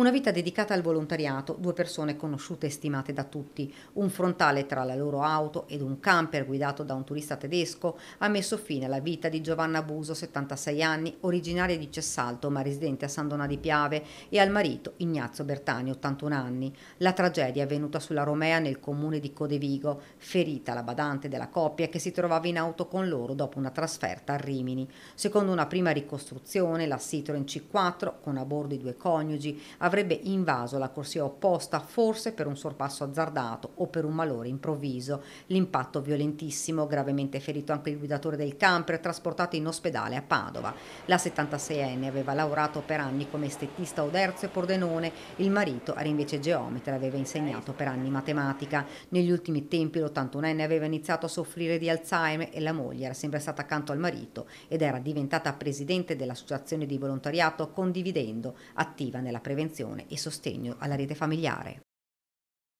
Una vita dedicata al volontariato, due persone conosciute e stimate da tutti. Un frontale tra la loro auto ed un camper guidato da un turista tedesco ha messo fine alla vita di Giovanna Buso, 76 anni, originaria di Cessalto ma residente a San Donà di Piave, e al marito Ignazio Bertani, 81 anni. La tragedia è avvenuta sulla Romea nel comune di Codevigo, ferita la badante della coppia che si trovava in auto con loro dopo una trasferta a Rimini. Secondo una prima ricostruzione, la Citroen C4, con a bordo i due coniugi, aveva avrebbe invaso la corsia opposta forse per un sorpasso azzardato o per un malore improvviso. L'impatto violentissimo, gravemente ferito anche il guidatore del camper, trasportato in ospedale a Padova. La 76enne aveva lavorato per anni come estettista a Oderzio e Pordenone, il marito era invece geometra e aveva insegnato per anni matematica. Negli ultimi tempi l'81enne aveva iniziato a soffrire di Alzheimer e la moglie era sempre stata accanto al marito ed era diventata presidente dell'associazione di volontariato condividendo, attiva nella prevenzione attenzione e sostegno alla rete familiare.